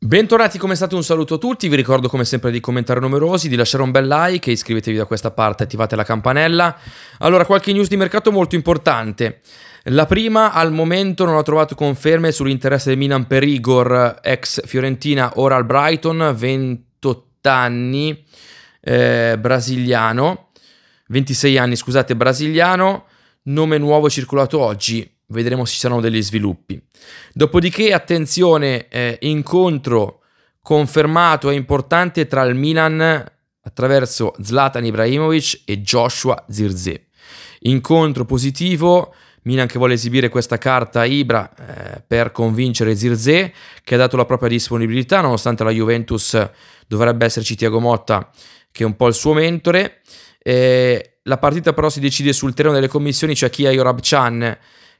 Bentornati come state, un saluto a tutti, vi ricordo come sempre di commentare numerosi, di lasciare un bel like, iscrivetevi da questa parte, attivate la campanella. Allora, qualche news di mercato molto importante. La prima, al momento non ho trovato conferme sull'interesse del Milan per Igor, ex Fiorentina, ora al Brighton, 28 anni, eh, brasiliano, 26 anni, scusate, brasiliano, nome nuovo circolato oggi, vedremo se ci saranno degli sviluppi. Dopodiché, attenzione, eh, incontro confermato e importante tra il Milan attraverso Zlatan Ibrahimovic e Joshua Zirze. Incontro positivo, Milan che vuole esibire questa carta a Ibra eh, per convincere Zirze che ha dato la propria disponibilità nonostante la Juventus dovrebbe esserci Tiago Motta che è un po' il suo mentore. Eh, la partita però si decide sul terreno delle commissioni, c'è cioè Kia Chan,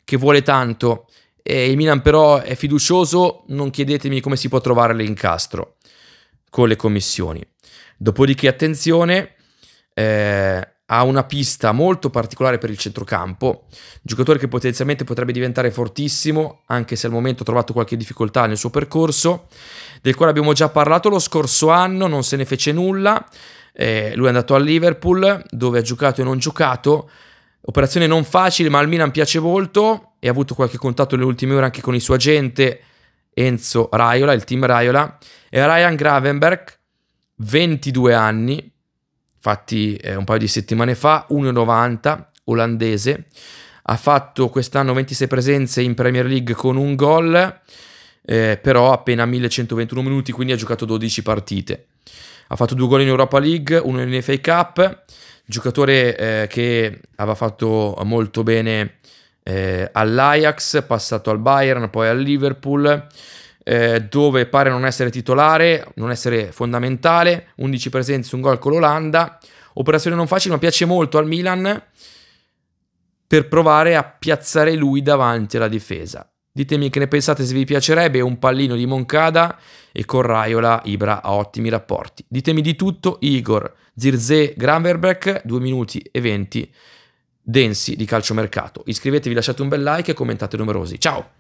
che vuole tanto e il Milan però è fiducioso, non chiedetemi come si può trovare l'incastro con le commissioni. Dopodiché attenzione, eh, ha una pista molto particolare per il centrocampo, giocatore che potenzialmente potrebbe diventare fortissimo, anche se al momento ha trovato qualche difficoltà nel suo percorso, del quale abbiamo già parlato lo scorso anno, non se ne fece nulla, eh, lui è andato a Liverpool dove ha giocato e non giocato, operazione non facile ma al Milan piace molto, e ha avuto qualche contatto nelle ultime ore anche con il suo agente Enzo Raiola, il team Raiola, e Ryan Gravenberg, 22 anni, infatti eh, un paio di settimane fa, 1,90, olandese, ha fatto quest'anno 26 presenze in Premier League con un gol, eh, però appena 1121 minuti, quindi ha giocato 12 partite. Ha fatto due gol in Europa League, uno in FA Cup, giocatore eh, che aveva fatto molto bene eh, all'Ajax, passato al Bayern, poi al Liverpool, eh, dove pare non essere titolare, non essere fondamentale, 11 presenze, un gol con l'Olanda, operazione non facile ma piace molto al Milan per provare a piazzare lui davanti alla difesa. Ditemi che ne pensate se vi piacerebbe un pallino di Moncada e con Raiola Ibra ha ottimi rapporti. Ditemi di tutto Igor, Zirze, Granverbeck, 2 minuti e 20 densi di calciomercato. Iscrivetevi, lasciate un bel like e commentate numerosi. Ciao!